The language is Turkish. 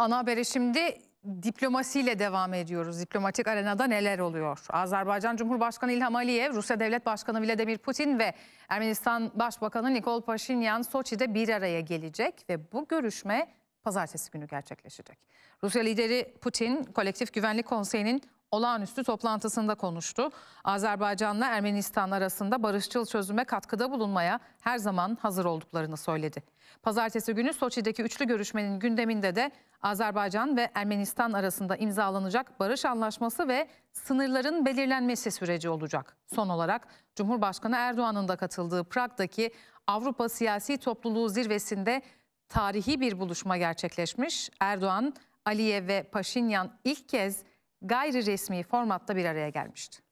Ana habere şimdi diplomasiyle devam ediyoruz. Diplomatik arenada neler oluyor? Azerbaycan Cumhurbaşkanı İlham Aliyev, Rusya Devlet Başkanı Vladimir Putin ve Ermenistan Başbakanı Nikol Paşinyan Soçi'de bir araya gelecek ve bu görüşme pazartesi günü gerçekleşecek. Rusya lideri Putin, Kolektif Güvenlik Konseyi'nin olağanüstü toplantısında konuştu. Azerbaycan'la Ermenistan arasında barışçıl çözüme katkıda bulunmaya her zaman hazır olduklarını söyledi. Pazartesi günü Soçi'deki üçlü görüşmenin gündeminde de Azerbaycan ve Ermenistan arasında imzalanacak barış anlaşması ve sınırların belirlenmesi süreci olacak. Son olarak Cumhurbaşkanı Erdoğan'ın da katıldığı Prag'daki Avrupa Siyasi Topluluğu zirvesinde tarihi bir buluşma gerçekleşmiş. Erdoğan, Aliyev ve Paşinyan ilk kez gayri resmi formatta bir araya gelmişti.